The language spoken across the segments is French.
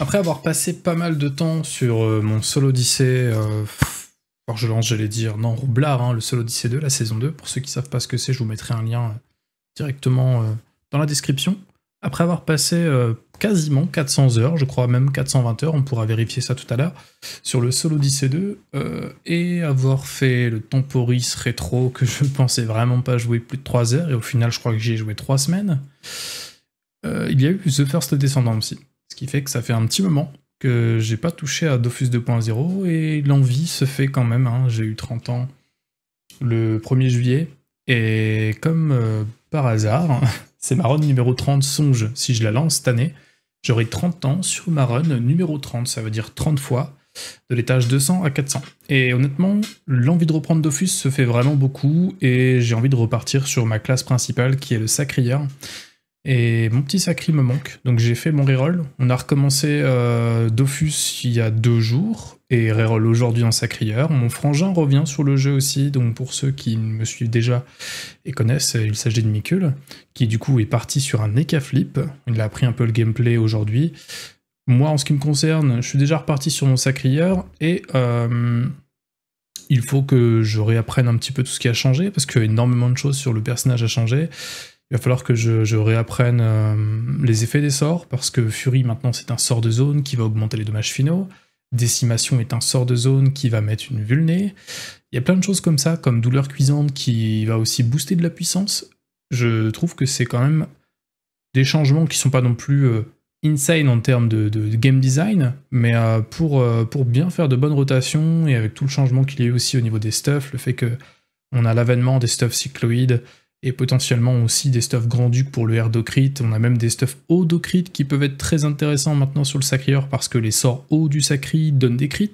Après avoir passé pas mal de temps sur euh, mon solo Odyssey, euh, alors je lance, j'allais dire, non, Roublard, hein, le solo Odyssey 2, la saison 2, pour ceux qui savent pas ce que c'est, je vous mettrai un lien euh, directement dans la description. Après avoir passé quasiment 400 heures, je crois même 420 heures, on pourra vérifier ça tout à l'heure, sur le solo Odyssey 2, et avoir fait le Temporis rétro que je pensais vraiment pas jouer plus de 3 heures, et au final je crois que j'y ai joué 3 semaines, il y a eu The First Descendant aussi. Ce qui fait que ça fait un petit moment que j'ai pas touché à Dofus 2.0 et l'envie se fait quand même. Hein. J'ai eu 30 ans le 1er juillet et comme euh, par hasard, c'est ma run numéro 30 songe si je la lance cette année. J'aurai 30 ans sur ma run numéro 30, ça veut dire 30 fois de l'étage 200 à 400. Et honnêtement, l'envie de reprendre Dofus se fait vraiment beaucoup et j'ai envie de repartir sur ma classe principale qui est le Sacrière. Et mon petit sacri me manque, donc j'ai fait mon reroll. On a recommencé euh, Dofus il y a deux jours, et reroll aujourd'hui en sacrieur. Mon frangin revient sur le jeu aussi, donc pour ceux qui me suivent déjà et connaissent, il s'agit de Mikul, qui du coup est parti sur un Ekaflip, Il a appris un peu le gameplay aujourd'hui. Moi, en ce qui me concerne, je suis déjà reparti sur mon sacrieur, et... Euh, il faut que je réapprenne un petit peu tout ce qui a changé, parce qu'il y a énormément de choses sur le personnage a changé. Il va falloir que je, réapprenne euh, les effets des sorts, parce que Fury maintenant c'est un sort de zone qui va augmenter les dommages finaux. Décimation est un sort de zone qui va mettre une vulnée. Il y a plein de choses comme ça, comme douleur cuisante qui va aussi booster de la puissance. Je trouve que c'est quand même des changements qui sont pas non plus euh, insane en termes de, game design, mais euh, pour, pour bien faire de bonnes rotations et avec tout le changement qu'il y a eu aussi au niveau des stuffs, le fait que on a l'avènement des stuffs cycloïdes, et potentiellement aussi des stuffs Grand-Duc pour le Erdocrite. On a même des stuffs Odocrite qui peuvent être très intéressants maintenant sur le Sacrier, parce que les sorts haut du Sacri donnent des crits,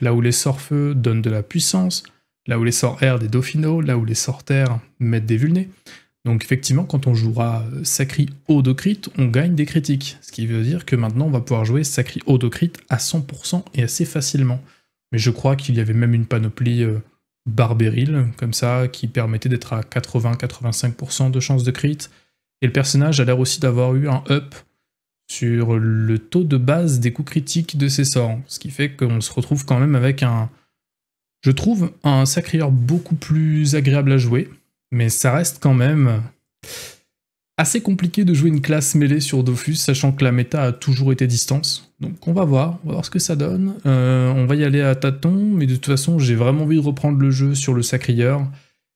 là où les sorts feu donnent de la puissance, là où les sorts air des dauphino. là où les sorts terre mettent des vulnés. Donc effectivement, quand on jouera Sacri Odocrite, on gagne des critiques. Ce qui veut dire que maintenant, on va pouvoir jouer Sacri Odocrite à 100% et assez facilement. Mais je crois qu'il y avait même une panoplie euh, Barberil, comme ça, qui permettait d'être à 80-85% de chance de crit. Et le personnage a l'air aussi d'avoir eu un up sur le taux de base des coups critiques de ses sorts. Ce qui fait qu'on se retrouve quand même avec un, je trouve, un sacrieur beaucoup plus agréable à jouer. Mais ça reste quand même Assez compliqué de jouer une classe mêlée sur Dofus, sachant que la méta a toujours été distance. Donc on va voir, on va voir ce que ça donne. Euh, on va y aller à tâtons, mais de toute façon j'ai vraiment envie de reprendre le jeu sur le sacrieur.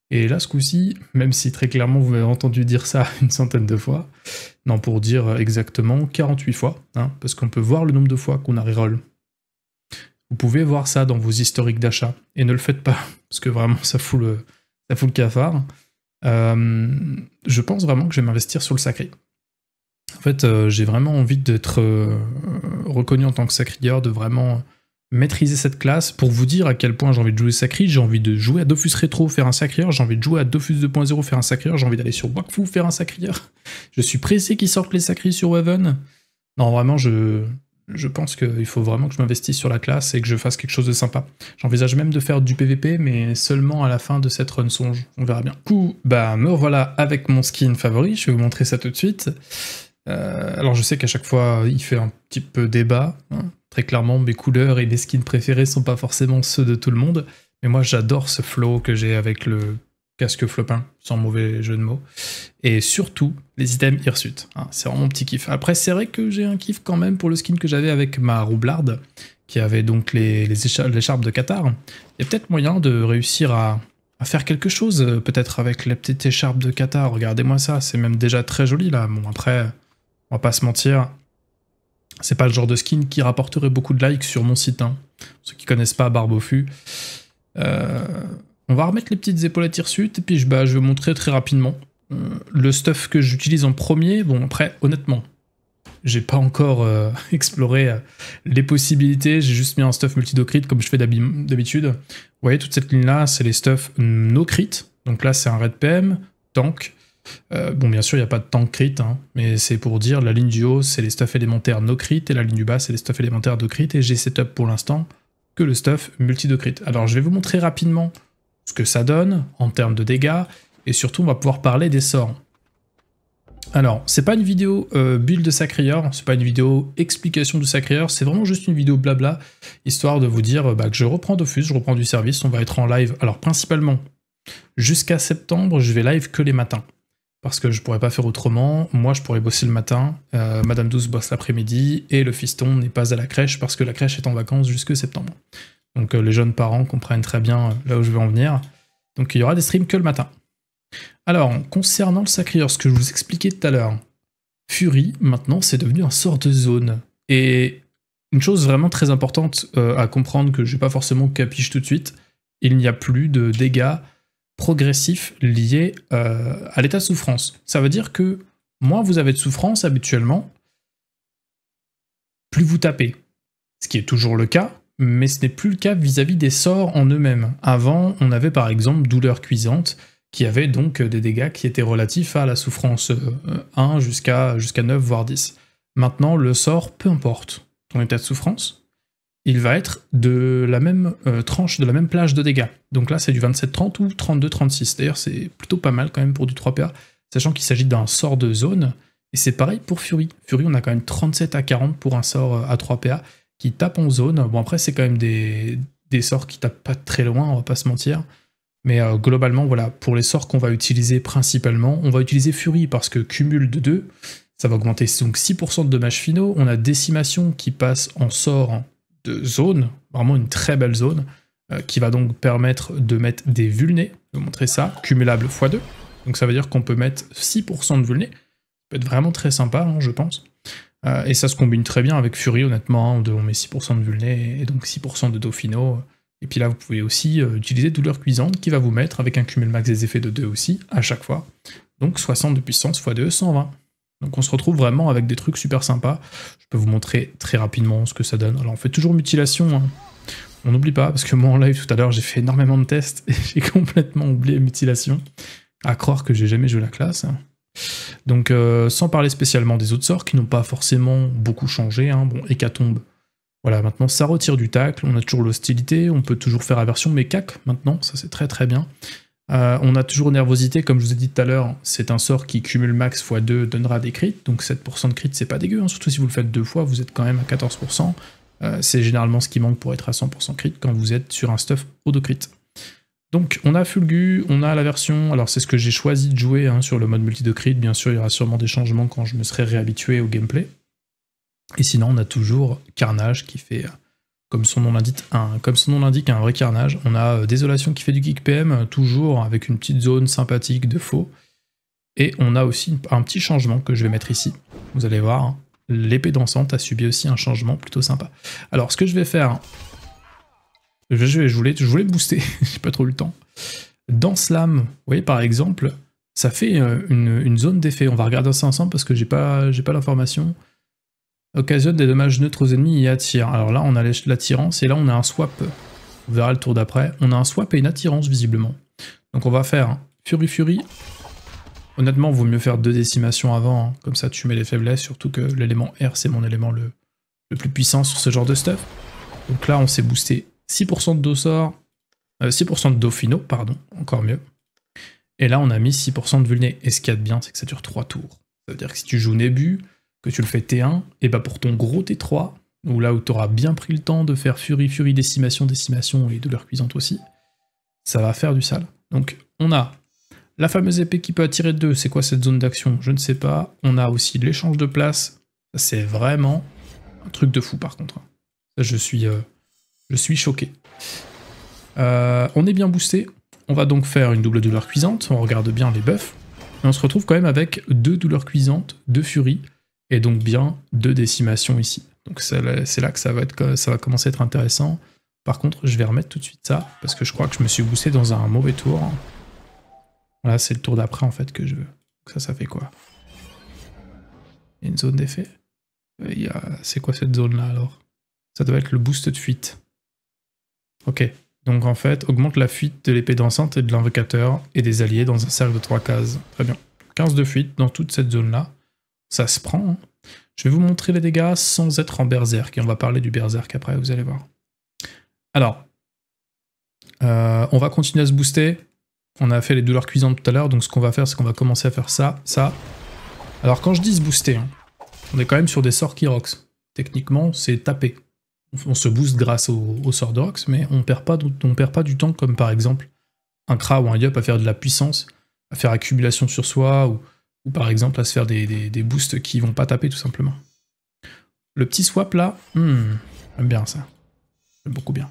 Et là ce coup-ci, même si très clairement vous m'avez entendu dire ça une centaine de fois, non pour dire exactement 48 fois, hein, parce qu'on peut voir le nombre de fois qu'on a reroll. Vous pouvez voir ça dans vos historiques d'achat, et ne le faites pas, parce que vraiment ça fout le, ça fout le cafard. Euh, je pense vraiment que je vais m'investir sur le sacré. En fait, euh, j'ai vraiment envie d'être euh, reconnu en tant que sacrieur, de vraiment maîtriser cette classe. Pour vous dire à quel point j'ai envie de jouer sacré, j'ai envie de jouer à Dofus Retro, faire un sacréur, j'ai envie de jouer à Dofus 2.0, faire un sacrilleur. j'ai envie d'aller sur Wakfu, faire un sacrilleur. Je suis pressé qu'ils sortent les sacris sur Waven. Non, vraiment, je, je pense qu'il faut vraiment que je m'investisse sur la classe et que je fasse quelque chose de sympa. J'envisage même de faire du PVP, mais seulement à la fin de cette run songe. On verra bien. Coup, bah me revoilà avec mon skin favori, je vais vous montrer ça tout de suite. Euh, alors je sais qu'à chaque fois il fait un petit peu débat. Hein. Très clairement, mes couleurs et mes skins préférés sont pas forcément ceux de tout le monde. Mais moi j'adore ce flow que j'ai avec le casque flopin, sans mauvais jeu de mots. Et surtout, les items hirsutes. Ah, c'est vraiment mon petit kiff. Après, c'est vrai que j'ai un kiff quand même pour le skin que j'avais avec ma roublarde, qui avait donc les, écharpes de Qatar. Il y a peut-être moyen de réussir à, faire quelque chose, euh, peut-être avec la petite écharpe de Qatar. Regardez-moi ça, c'est même déjà très joli là. Bon, après, on va pas se mentir. C'est pas le genre de skin qui rapporterait beaucoup de likes sur mon site. Hein. Ceux qui connaissent pas Barbofu. Euh, on va remettre les petites épaulettes hirsutes et puis bah, je vais montrer très rapidement euh, le stuff que j'utilise en premier. Bon après honnêtement, j'ai pas encore euh, exploré euh, les possibilités, j'ai juste mis un stuff multidocrite comme je fais d'habitude. Vous voyez toute cette ligne là, c'est les stuff no crit. Donc là c'est un red PM, tank. bon bien sûr il n'y a pas de tank crit, hein, mais c'est pour dire la ligne du haut c'est les stuff élémentaires no crit et la ligne du bas c'est les stuff élémentaires de crit et j'ai setup pour l'instant que le stuff multidocrit. Alors je vais vous montrer rapidement ce que ça donne en termes de dégâts, et surtout on va pouvoir parler des sorts. Alors, c'est pas une vidéo euh, build de Sacrier, c'est pas une vidéo explication de Sacrier, c'est vraiment juste une vidéo blabla, histoire de vous dire euh, bah, que je reprends Dofus, je reprends du service, on va être en live. Alors principalement, jusqu'à septembre, je vais live que les matins parce que je pourrais pas faire autrement. Moi, je pourrais bosser le matin, euh, Madame Douce bosse l'après-midi, et le fiston n'est pas à la crèche parce que la crèche est en vacances jusque septembre. Donc euh, les jeunes parents comprennent très bien euh, là où je veux en venir. Donc il y aura des streams que le matin. Alors, concernant le Sacrieur, ce que je vous expliquais tout à l'heure, Fury, maintenant, c'est devenu un sort de zone. Et une chose vraiment très importante euh, à comprendre que je j'ai pas forcément capiche tout de suite, il n'y a plus de dégâts progressifs liés à l'état de souffrance. Ça veut dire que moins vous avez de souffrance habituellement, plus vous tapez. Ce qui est toujours le cas, mais ce n'est plus le cas vis-à-vis des sorts en eux-mêmes. Avant, on avait par exemple douleur cuisante, qui avait donc des dégâts qui étaient relatifs à la souffrance 1 euh, jusqu'à jusqu'à 9 voire 10. Maintenant, le sort, peu importe ton état de souffrance, il va être de la même euh, tranche, de la même plage de dégâts. Donc là, c'est du 27-30 ou 32-36. D'ailleurs, c'est plutôt pas mal quand même pour du 3PA, sachant qu'il s'agit d'un sort de zone. Et c'est pareil pour Fury. Fury, on a quand même 37 à 40 pour un sort euh, à 3PA qui tapent en zone. Bon, après, c'est quand même des, sorts qui tapent pas très loin, on va pas se mentir. Mais euh, globalement, voilà, pour les sorts qu'on va utiliser principalement, on va utiliser Fury parce que cumul de 2, ça va augmenter donc 6% de dommages finaux. On a Décimation qui passe en sort de zone, vraiment une très belle zone, euh, qui va donc permettre de mettre des vulnés. Je vais vous montrer ça, cumulable x2. Donc ça veut dire qu'on peut mettre 6% de vulnés. Ça peut être vraiment très sympa, hein, je pense. Euh, et ça se combine très bien avec Fury, honnêtement. Hein, on met 6% de Vulné et donc 6% de Dauphino. Et puis là, vous pouvez aussi euh, utiliser Douleur Cuisante qui va vous mettre avec un cumul max des effets de 2 aussi, à chaque fois. Donc 60 de puissance x 2, 120. Donc on se retrouve vraiment avec des trucs super sympas. Je peux vous montrer très rapidement ce que ça donne. Alors on fait toujours mutilation. Hein. On n'oublie pas, parce que moi en live tout à l'heure j'ai fait énormément de tests et j'ai complètement oublié mutilation. À croire que j'ai jamais joué la classe. Hein. Donc, euh, sans parler spécialement des autres sorts qui n'ont pas forcément beaucoup changé, hein. bon, hécatombe. Voilà, maintenant ça retire du tacle, on a toujours l'hostilité, on peut toujours faire aversion, mais cac maintenant, ça c'est très très bien. Euh, on a toujours nervosité, comme je vous ai dit tout à l'heure, c'est un sort qui cumule max x2 donnera des crits, donc 7% de crits c'est pas dégueu, hein, surtout si vous le faites deux fois, vous êtes quand même à 14%. Euh, c'est généralement ce qui manque pour être à 100% crit quand vous êtes sur un stuff auto-crit. Donc on a Fulgu, on a la version, alors c'est ce que j'ai choisi de jouer hein, sur le mode multi de bien sûr il y aura sûrement des changements quand je me serai réhabitué au gameplay. Et sinon on a toujours Carnage qui fait, euh, comme son nom l'indique, un, comme nom l'indique, un vrai carnage. On a euh, Désolation qui fait du kick PM, euh, toujours avec une petite zone sympathique de faux. Et on a aussi un petit changement que je vais mettre ici. Vous allez voir, hein, l'épée dansante a subi aussi un changement plutôt sympa. Alors ce que je vais faire, je, voulais, booster, j'ai pas trop eu le temps. Dans Slam, vous voyez par exemple, ça fait euh, une, zone d'effet. On va regarder ça ensemble parce que j'ai pas, pas l'information. Occasionne des dommages neutres aux ennemis et attire. Alors là, on a l'attirance et là, on a un swap. On verra le tour d'après. On a un swap et une attirance, visiblement. Donc on va faire Fury Fury. Honnêtement, vaut mieux faire deux décimations avant. Hein. Comme ça, tu mets les faiblesses. Surtout que l'élément R, c'est mon élément le, le plus puissant sur ce genre de stuff. Donc là, on s'est boosté 6% de Dossor, 6% euh, de Dauphino, pardon, encore mieux. Et là, on a mis 6% de Vulné. Et ce qu'il y a de bien, c'est que ça dure 3 tours. Ça veut dire que si tu joues Nebu, que tu le fais T1, et bah pour ton gros T3, ou là où tu auras bien pris le temps de faire Fury, Fury, Décimation, Décimation et leur Cuisante aussi, ça va faire du sale. Donc on a la fameuse épée qui peut attirer 2, c'est quoi cette zone d'action Je ne sais pas. On a aussi l'échange de place, c'est vraiment un truc de fou par contre. Hein. Je suis euh, je suis choqué. Euh, on est bien boosté. On va donc faire une double douleur cuisante. On regarde bien les buffs. Et on se retrouve quand même avec deux douleurs cuisantes, deux furies, et donc bien deux décimations ici. Donc c'est là que ça va, commencer à être intéressant. Par contre, je vais remettre tout de suite ça, parce que je crois que je me suis boosté dans un mauvais tour. Là, c'est le tour d'après, en fait, que je veux. ça, ça fait quoi une zone d'effet C'est quoi cette zone-là, alors Ça doit être le boost de fuite. Ok, donc en fait, augmente la fuite de l'épée d'enceinte et de l'invocateur et des alliés dans un cercle de 3 cases. Très bien. 15 de fuite dans toute cette zone-là. Ça se prend. Hein. Je vais vous montrer les dégâts sans être en berserk. Et on va parler du berserk après, vous allez voir. Alors, euh, on va continuer à se booster. On a fait les douleurs cuisantes tout à l'heure, donc ce qu'on va faire, c'est qu'on va commencer à faire ça, ça. Alors quand je dis se booster, hein, on est quand même sur des sorts qui rocks. Techniquement, c'est taper on se booste grâce au, sort de Rox, mais on perd pas, on perd pas du temps comme par exemple un Kra ou un Yop à faire de la puissance, à faire accumulation sur soi, ou, par exemple à se faire des, boosts qui vont pas taper tout simplement. Le petit swap là, hmm, j'aime bien ça. J'aime beaucoup bien.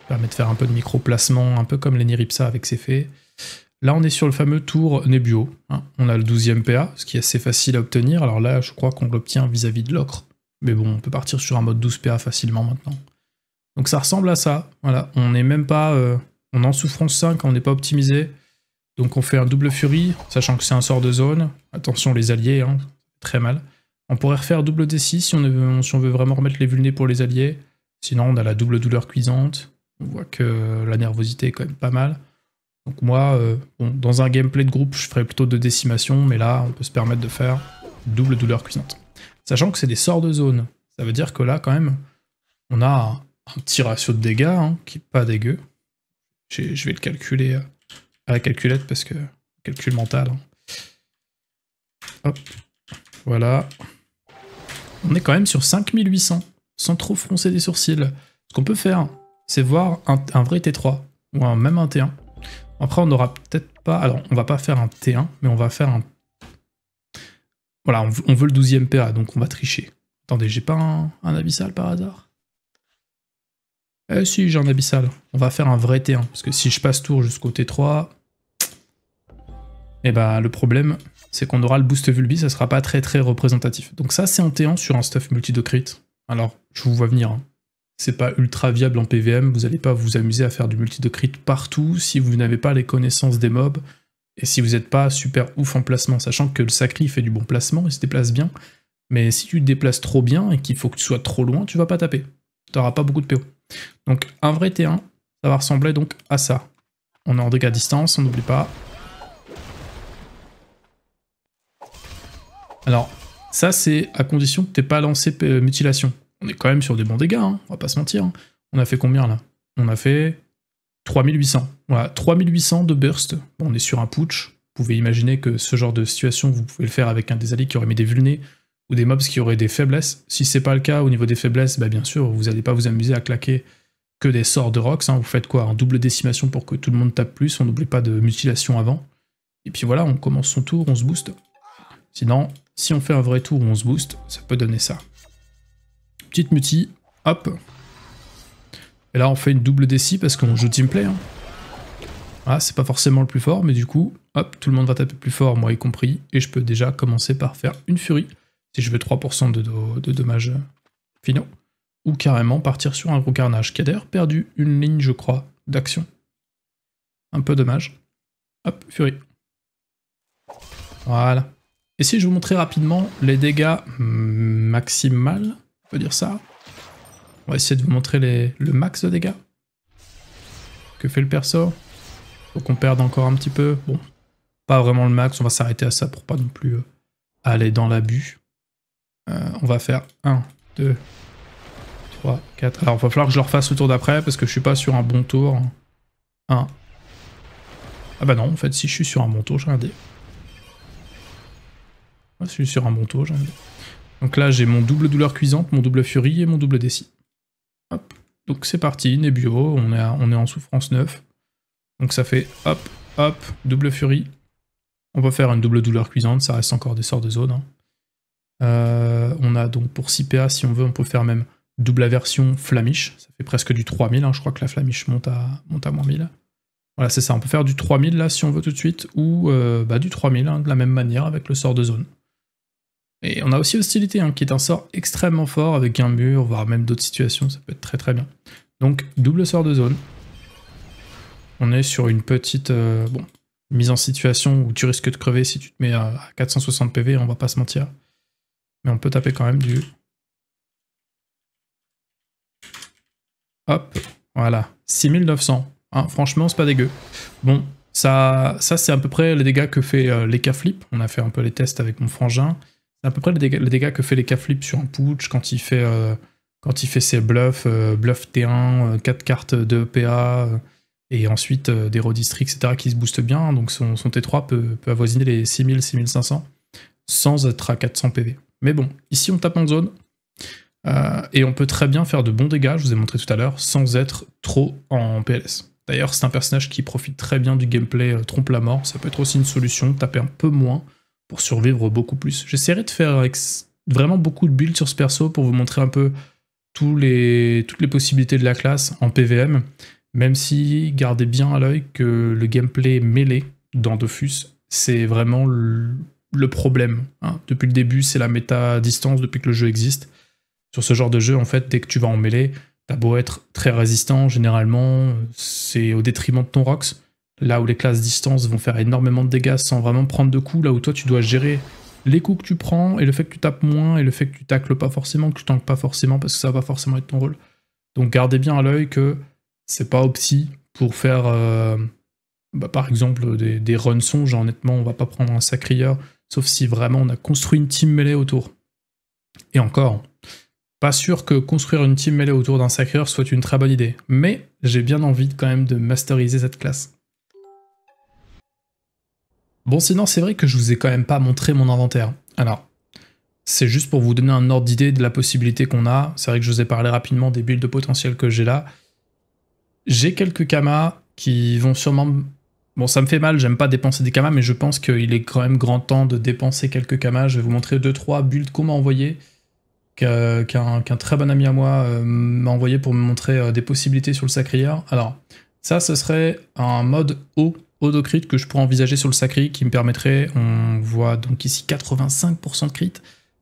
Ça permet de faire un peu de micro-placement, un peu comme les avec ses faits. Là, on est sur le fameux tour Nebuo. Hein. On a le 12e PA, ce qui est assez facile à obtenir. Alors là, je crois qu'on l'obtient vis-à-vis de l'ocre. Mais bon, on peut partir sur un mode 12PA facilement maintenant. Donc ça ressemble à ça. Voilà, on n'est même pas... Euh, on est en souffrance 5, on n'est pas optimisé. Donc on fait un double fury, sachant que c'est un sort de zone. Attention les alliés, hein, très mal. On pourrait refaire double D6 si on, veut, si on veut vraiment remettre les vulnés pour les alliés. Sinon on a la double douleur cuisante. On voit que la nervosité est quand même pas mal. Donc moi, euh, dans un gameplay de groupe, je ferais plutôt de décimation, mais là, on peut se permettre de faire double douleur cuisante. Sachant que c'est des sorts de zone. Ça veut dire que là, quand même, on a un petit ratio de dégâts hein, qui n'est pas dégueu. Je vais le calculer euh, à la calculette parce que calcul mental. Hein. Hop, voilà. On est quand même sur 5800, sans trop froncer des sourcils. Ce qu'on peut faire, c'est voir un, vrai T3, ou un, même un T1. Après, on n'aura peut-être pas... Alors, on va pas faire un T1, mais on va faire un voilà, on, veut le 12 ème PA, donc on va tricher. Attendez, j'ai pas un, abyssal par hasard Eh si, j'ai un abyssal. On va faire un vrai T1, parce que si je passe tour jusqu'au T3... Eh bah le problème, c'est qu'on aura le boost Vulbi, ça sera pas très très représentatif. Donc ça, c'est un T1 sur un stuff multidocrit. Alors, je vous vois venir, hein. c'est pas ultra viable en PVM, vous allez pas vous amuser à faire du multi partout si vous n'avez pas les connaissances des mobs, et si vous n'êtes pas super ouf en placement, sachant que le Sacri fait du bon placement, il se déplace bien, mais si tu te déplaces trop bien et qu'il faut que tu sois trop loin, tu vas pas taper. Tu n'auras pas beaucoup de PO. Donc un vrai T1, ça va ressembler donc à ça. On est en dégâts à distance, on n'oublie pas. Alors, ça c'est à condition que tu n'aies pas lancé euh, mutilation. On est quand même sur des bons dégâts, hein, on va pas se mentir. Hein. On a fait combien là On a fait 3800. Voilà, 3800 de burst. on est sur un putsch. Vous pouvez imaginer que ce genre de situation, vous pouvez le faire avec un des alliés qui aurait mis des vulnés ou des mobs qui auraient des faiblesses. Si c'est pas le cas au niveau des faiblesses, bah bien sûr, vous n'allez pas vous amuser à claquer que des sorts de rocks. Hein. Vous faites quoi En double décimation pour que tout le monde tape plus. On n'oublie pas de mutilation avant. Et puis voilà, on commence son tour, on se booste. Sinon, si on fait un vrai tour où on se booste, ça peut donner ça. Petite muti, hop, et là, on fait une double DC parce qu'on joue teamplay. Hein. Ah, c'est pas forcément le plus fort, mais du coup, hop, tout le monde va taper plus fort, moi y compris, et je peux déjà commencer par faire une furie, si je veux 3% de, dommages finaux, ou carrément partir sur un gros carnage, qui a d'ailleurs perdu une ligne, je crois, d'action. Un peu dommage. Hop, furie. Voilà. Et si je vous montrais rapidement les dégâts hmm, maximal, on peut dire ça, on va essayer de vous montrer le max de dégâts. Que fait le perso Faut qu'on perde encore un petit peu. Bon, pas vraiment le max, on va s'arrêter à ça pour pas non plus euh, aller dans l'abus. Euh, on va faire 1, 2, 3, 4. Alors, il va falloir que je le fasse le tour d'après parce que je suis pas sur un bon tour. 1. Ah bah non, en fait, si je suis sur un bon tour, j'ai un dé. je suis sur un bon tour, j'ai un dé. Donc là, j'ai mon double douleur cuisante, mon double furie et mon double décis. Donc c'est parti, Nébio, on est, on est en souffrance 9. Donc ça fait hop, hop, double furie. On peut faire une double douleur cuisante, ça reste encore des sorts de zone. Hein. Euh, on a donc pour 6 PA, si on veut, on peut faire même double aversion flamiche. Ça fait presque du 3000, hein, je crois que la flamiche monte à, monte à moins 1000. Voilà, c'est ça, on peut faire du 3000 là si on veut tout de suite, ou euh, bah, du 3000 hein, de la même manière avec le sort de zone. Et on a aussi Hostilité, hein, qui est un sort extrêmement fort avec un mur, voire même d'autres situations, ça peut être très très bien. Donc double sort de zone. On est sur une petite euh, mise en situation où tu risques de crever si tu te mets à 460 PV, on va pas se mentir. Mais on peut taper quand même du... Hop, voilà, 6900. Hein, franchement, c'est pas dégueu. Bon, ça, ça c'est à peu près les dégâts que fait euh, On a fait un peu les tests avec mon frangin à peu près les dégâts, que fait les k flips sur un putsch quand il fait, euh, quand il fait ses bluffs, euh, bluff T1, 4 euh, cartes de e PA, et ensuite des redistricts, etc., qui se boostent bien. Donc son, T3 peut, avoisiner les 6000, 6500 sans être à 400 PV. Mais bon, ici on tape en zone. et on peut très bien faire de bons dégâts, je vous ai montré tout à l'heure, sans être trop en PLS. D'ailleurs, c'est un personnage qui profite très bien du gameplay trompe la mort. Ça peut être aussi une solution, taper un peu moins survivre beaucoup plus. J'essaierai de faire vraiment beaucoup de builds sur ce perso pour vous montrer un peu toutes les possibilités de la classe en PVM, même si gardez bien à l'œil que le gameplay mêlé dans Dofus, c'est vraiment le, problème. Hein. Depuis le début, c'est la méta distance depuis que le jeu existe. Sur ce genre de jeu, en fait, dès que tu vas en mêlée, t'as beau être très résistant, généralement, c'est au détriment de ton Rox. Là où les classes distance vont faire énormément de dégâts sans vraiment prendre de coups, là où toi tu dois gérer les coups que tu prends et le fait que tu tapes moins et le fait que tu tacles pas forcément, que tu tanques pas forcément parce que ça va pas forcément être ton rôle. Donc gardez bien à l'œil que c'est pas opti pour faire euh, bah, par exemple des, des runs Honnêtement, on va pas prendre un sacrilleur, sauf si vraiment on a construit une team mêlée autour. Et encore, pas sûr que construire une team mêlée autour d'un sacrilleur soit une très bonne idée, mais j'ai bien envie quand même de masteriser cette classe. Bon, sinon, c'est vrai que je vous ai quand même pas montré mon inventaire. Alors, c'est juste pour vous donner un ordre d'idée de la possibilité qu'on a. C'est vrai que je vous ai parlé rapidement des builds de potentiel que j'ai là. J'ai quelques camas qui vont sûrement... Bon, ça me fait mal, j'aime pas dépenser des camas, mais je pense qu'il est quand même grand temps de dépenser quelques camas. Je vais vous montrer 2-3 builds qu'on m'a envoyés, qu'un très bon ami à moi euh, m'a envoyé pour me montrer euh, des possibilités sur le sacrière. Alors, ça, ce serait un mode haut Crit que je pourrais envisager sur le Sacri qui me permettrait, on voit donc ici 85% de crit,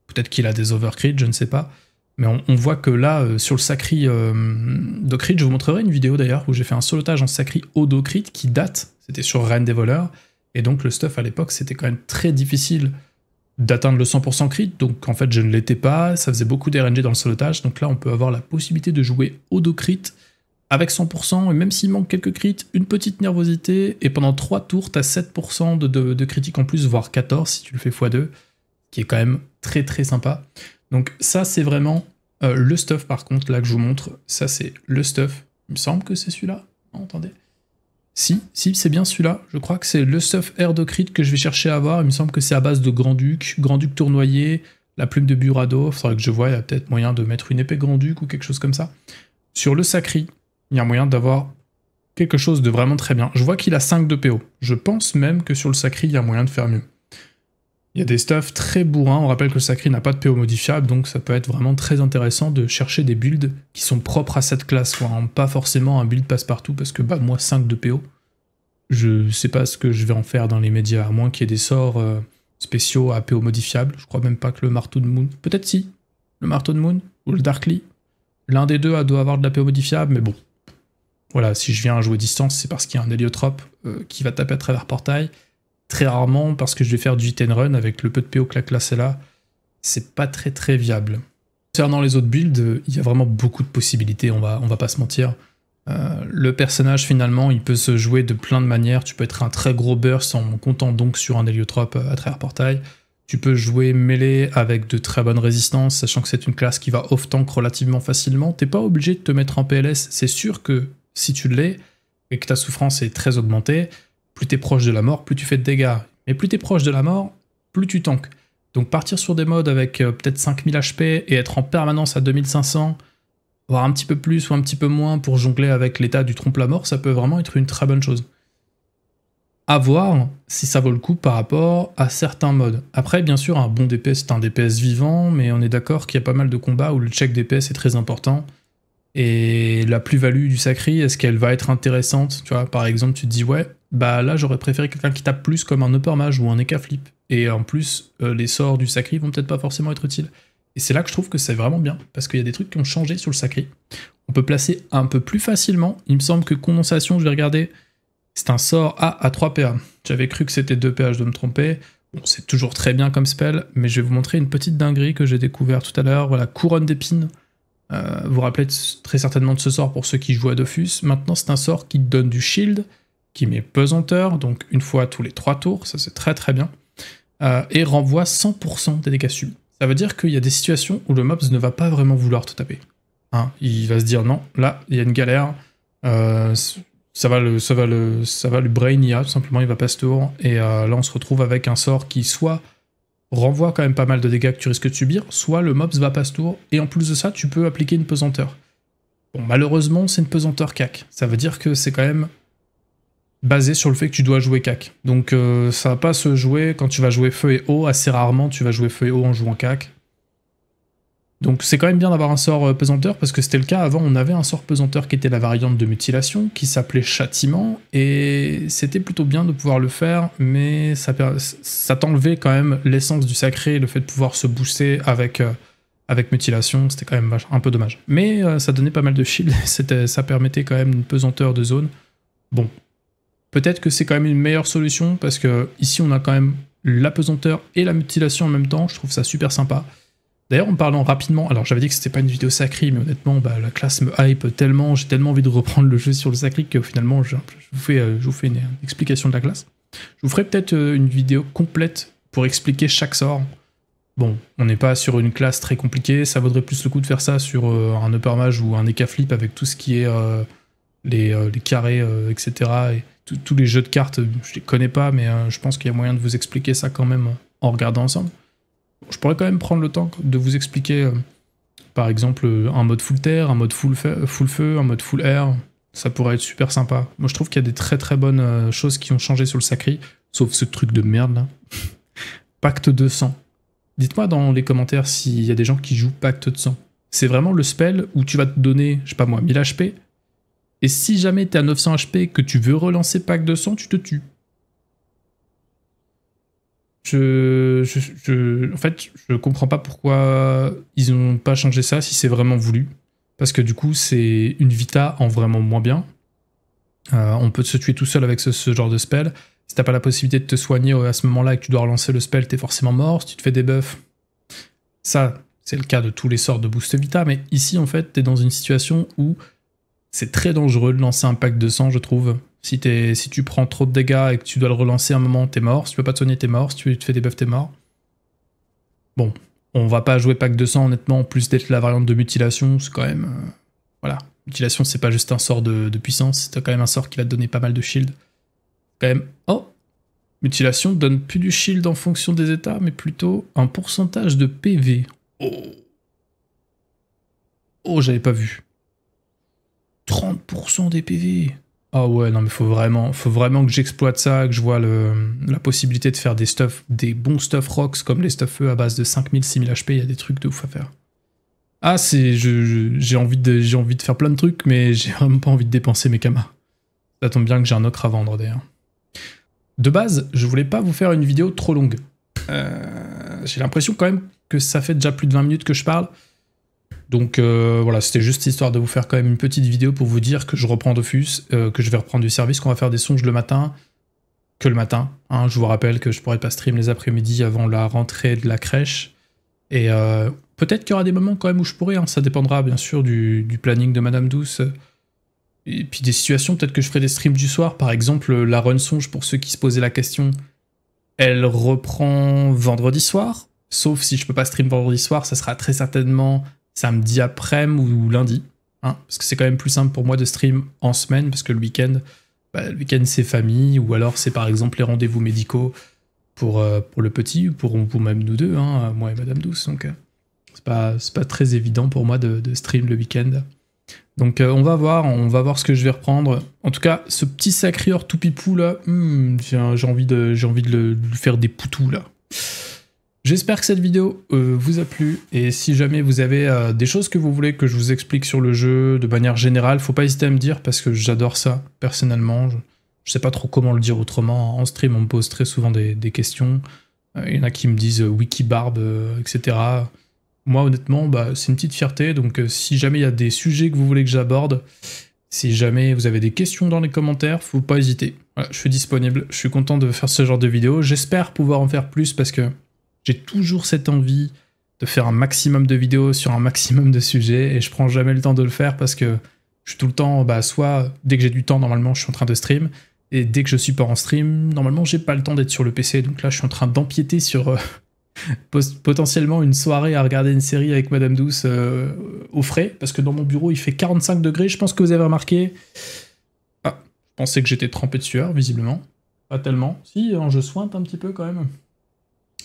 peut-être qu'il a des overcrit, je ne sais pas, mais on, voit que là, euh, sur le Sacri euh, crit, je vous montrerai une vidéo d'ailleurs où j'ai fait un solotage en Sacri auto-crit qui date, c'était sur Reine des Voleurs, et donc le stuff à l'époque c'était quand même très difficile d'atteindre le 100% crit, donc en fait je ne l'étais pas, ça faisait beaucoup d'RNG dans le solotage, donc là on peut avoir la possibilité de jouer auto crit avec 100%, et même s'il manque quelques crits, une petite nervosité, et pendant 3 tours, t'as 7% de, critiques en plus, voire 14 si tu le fais x2, qui est quand même très très sympa. Donc ça, c'est vraiment euh, le stuff, par contre, là que je vous montre, ça c'est le stuff. Il me semble que c'est celui-là. Entendez. Si, si, c'est bien celui-là. Je crois que c'est le stuff air de crit que je vais chercher à avoir. Il me semble que c'est à base de Grand-Duc, Grand-Duc tournoyé, la plume de Burado. il Faudrait que je vois, il y a peut-être moyen de mettre une épée Grand-Duc ou quelque chose comme ça. Sur le Sacri, il y a moyen d'avoir quelque chose de vraiment très bien. Je vois qu'il a 5 de PO. Je pense même que sur le Sacri, il y a moyen de faire mieux. Il y a des stuffs très bourrins. On rappelle que le Sacri n'a pas de PO modifiable, donc ça peut être vraiment très intéressant de chercher des builds qui sont propres à cette classe, hein. Pas forcément un build passe-partout, parce que bah, moi, 5 de PO, je sais pas ce que je vais en faire dans les médias, à moins qu'il y ait des sorts euh, spéciaux à PO modifiable. Je crois même pas que le marteau de Moon. Peut-être si. Le marteau de Moon ou le Darkly. L'un des deux doit avoir de la PO modifiable, mais bon, voilà, si je viens à jouer distance, c'est parce qu'il y a un héliotrope euh, qui va taper à travers portail. Très rarement parce que je vais faire du hit and run avec le peu de PO que la classe est là. C'est pas très très viable. Concernant les autres builds, euh, il y a vraiment beaucoup de possibilités, on va, on va pas se mentir. Euh, le personnage finalement, il peut se jouer de plein de manières. Tu peux être un très gros burst en comptant donc sur un héliotrope à travers portail. Tu peux jouer mêlée avec de très bonnes résistances, sachant que c'est une classe qui va off-tank relativement facilement. T'es pas obligé de te mettre en PLS, c'est sûr que si tu l'es et que ta souffrance est très augmentée, plus tu es proche de la mort, plus tu fais de dégâts. Mais plus tu es proche de la mort, plus tu tankes. Donc partir sur des modes avec euh, peut-être 5000 HP et être en permanence à 2500, voire un petit peu plus ou un petit peu moins pour jongler avec l'état du trompe la mort, ça peut vraiment être une très bonne chose. À voir si ça vaut le coup par rapport à certains modes. Après, bien sûr, un bon DPS c'est un DPS vivant, mais on est d'accord qu'il y a pas mal de combats où le check DPS est très important. Et la plus-value du sacré, est-ce qu'elle va être intéressante Tu vois, par exemple, tu te dis, ouais, bah là, j'aurais préféré quelqu'un qui tape plus comme un upper mage ou un Eka flip. Et en plus, euh, les sorts du Sacri vont peut-être pas forcément être utiles. Et c'est là que je trouve que c'est vraiment bien, parce qu'il y a des trucs qui ont changé sur le Sacri. On peut placer un peu plus facilement. Il me semble que Condensation, je vais regarder, c'est un sort A à 3 PA. J'avais cru que c'était 2 PA, je dois me tromper. Bon, c'est toujours très bien comme spell, mais je vais vous montrer une petite dinguerie que j'ai découvert tout à l'heure. Voilà, couronne d'épines. Euh, vous rappelez très certainement de ce sort pour ceux qui jouent à Dofus. Maintenant, c'est un sort qui donne du shield, qui met pesanteur, donc une fois tous les trois tours, ça c'est très très bien, euh, et renvoie 100% des dégâts subis. Ça veut dire qu'il y a des situations où le mobs ne va pas vraiment vouloir te taper. Hein, il va se dire non, là, il y a une galère, euh, ça va le ça va le ça va le brain tout simplement il va pas ce tour et là on se retrouve avec un sort qui soit renvoie quand même pas mal de dégâts que tu risques de subir, soit le mobs va pas ce tour, et en plus de ça, tu peux appliquer une pesanteur. Bon, malheureusement, c'est une pesanteur CAC. Ça veut dire que c'est quand même basé sur le fait que tu dois jouer CAC. Donc euh, ça va pas se jouer quand tu vas jouer feu et eau, assez rarement tu vas jouer feu et eau en jouant CAC. Donc c'est quand même bien d'avoir un sort euh, pesanteur, parce que c'était le cas avant, on avait un sort pesanteur qui était la variante de mutilation, qui s'appelait châtiment, et c'était plutôt bien de pouvoir le faire, mais ça, t'enlevait quand même l'essence du sacré, le fait de pouvoir se booster avec, euh, avec mutilation, c'était quand même un peu dommage. Mais euh, ça donnait pas mal de shield, ça permettait quand même une pesanteur de zone. Bon, peut-être que c'est quand même une meilleure solution, parce que ici on a quand même la pesanteur et la mutilation en même temps, je trouve ça super sympa. D'ailleurs, en parlant rapidement, alors j'avais dit que c'était pas une vidéo sacrée, mais honnêtement, bah, la classe me hype tellement, j'ai tellement envie de reprendre le jeu sur le sacré que finalement, je, vous, fais, je vous fais euh, une, explication de la classe. Je vous ferai peut-être euh, une vidéo complète pour expliquer chaque sort. Bon, on n'est pas sur une classe très compliquée, ça vaudrait plus le coup de faire ça sur euh, un upper mage ou un Eka flip avec tout ce qui est les, carrés, etc. Et tous les jeux de cartes, je les connais pas, mais je pense qu'il y a moyen de vous expliquer ça quand même en regardant ensemble je pourrais quand même prendre le temps de vous expliquer, euh, par exemple, euh, un mode full terre, un mode full, feu, un mode full air. Ça pourrait être super sympa. Moi, je trouve qu'il y a des très très bonnes euh, choses qui ont changé sur le sacré, sauf ce truc de merde là. Pacte de sang. Dites-moi dans les commentaires s'il y a des gens qui jouent Pacte de sang. C'est vraiment le spell où tu vas te donner, je sais pas moi, 1000 HP. Et si jamais t'es à 900 HP que tu veux relancer Pacte de sang, tu te tues. Je, en fait, je comprends pas pourquoi ils n'ont pas changé ça si c'est vraiment voulu. Parce que du coup, c'est une Vita en vraiment moins bien. Euh, on peut se tuer tout seul avec ce, genre de spell. Si t'as pas la possibilité de te soigner à ce moment-là et que tu dois relancer le spell, t'es forcément mort. Si tu te fais des buffs, ça, c'est le cas de tous les sorts de boost Vita. Mais ici, en fait, t'es dans une situation où c'est très dangereux de lancer un pack de sang, je trouve, si, si tu prends trop de dégâts et que tu dois le relancer un moment, t'es mort. Si tu peux pas te soigner, t'es mort. Si tu te fais des buffs, t'es mort. Bon, on va pas jouer pack 200, honnêtement. En plus d'être la variante de mutilation, c'est quand même. Euh, voilà. Mutilation, c'est pas juste un sort de, puissance, c'est quand même un sort qui va te donner pas mal de shield. Quand même. Oh Mutilation donne plus du shield en fonction des états, mais plutôt un pourcentage de PV. Oh Oh, j'avais pas vu. 30% des PV ah ouais, non, mais faut vraiment, faut vraiment que j'exploite ça, que je vois le, la possibilité de faire des stuff, des bons stuff rocks comme les stuff feu à base de 5000, 6000 HP, il y a des trucs de ouf à faire. Ah, c'est, j'ai envie de, j'ai envie de faire plein de trucs, mais j'ai vraiment pas envie de dépenser mes kamas. Ça tombe bien que j'ai un autre à vendre d'ailleurs. De base, je voulais pas vous faire une vidéo trop longue. Euh, j'ai l'impression quand même que ça fait déjà plus de 20 minutes que je parle. Donc euh, voilà, c'était juste histoire de vous faire quand même une petite vidéo pour vous dire que je reprends Dofus, euh, que je vais reprendre du service, qu'on va faire des songes le matin, que le matin. Hein. je vous rappelle que je pourrais pas stream les après-midi avant la rentrée de la crèche. Et euh, peut-être qu'il y aura des moments quand même où je pourrais, hein. ça dépendra bien sûr du, du, planning de Madame Douce. Et puis des situations, peut-être que je ferai des streams du soir, par exemple la run songe pour ceux qui se posaient la question. Elle reprend vendredi soir, sauf si je peux pas stream vendredi soir, ça sera très certainement samedi après-midi ou lundi. Hein, parce que c'est quand même plus simple pour moi de stream en semaine, parce que le week-end, bah, le week-end c'est famille, ou alors c'est par exemple les rendez-vous médicaux pour, euh, pour le petit, ou pour, pour même nous deux, hein, moi et Madame Douce. Donc euh, c'est pas, très évident pour moi de, de stream le week-end. Donc euh, on va voir, on va voir ce que je vais reprendre. En tout cas, ce petit sacré tout pipou là, hmm, j'ai envie de, envie de, lui faire des poutous là. J'espère que cette vidéo euh, vous a plu et si jamais vous avez euh, des choses que vous voulez que je vous explique sur le jeu de manière générale, faut pas hésiter à me dire parce que j'adore ça personnellement. Je, sais pas trop comment le dire autrement. En stream, on me pose très souvent des, questions. Euh, il y en a qui me disent Wikibarb, etc. Moi, honnêtement, bah, c'est une petite fierté. Donc, si jamais il y a des sujets que vous voulez que j'aborde, si jamais vous avez des questions dans les commentaires, faut pas hésiter. je suis disponible. Je suis content de faire ce genre de vidéo. J'espère pouvoir en faire plus parce que j'ai toujours cette envie de faire un maximum de vidéos sur un maximum de sujets et je prends jamais le temps de le faire parce que je suis tout le temps, bah, soit dès que j'ai du temps, normalement, je suis en train de stream. Et dès que je suis pas en stream, normalement, j'ai pas le temps d'être sur le PC. Donc là, je suis en train d'empiéter sur euh, potentiellement une soirée à regarder une série avec Madame Douce euh, au frais. Parce que dans mon bureau, il fait 45 degrés. Je pense que vous avez remarqué. Ah, je pensais que j'étais trempé de sueur, visiblement. Pas tellement. Si, hein, je sointe un petit peu quand même.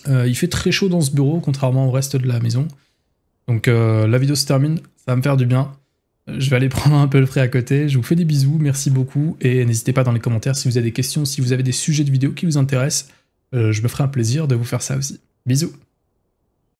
Euh, il fait très chaud dans ce bureau, contrairement au reste de la maison. Donc euh, la vidéo se termine, ça va me faire du bien. Euh, je vais aller prendre un peu le frais à côté. Je vous fais des bisous, merci beaucoup. Et n'hésitez pas dans les commentaires si vous avez des questions, si vous avez des sujets de vidéos qui vous intéressent. je me ferai un plaisir de vous faire ça aussi. Bisous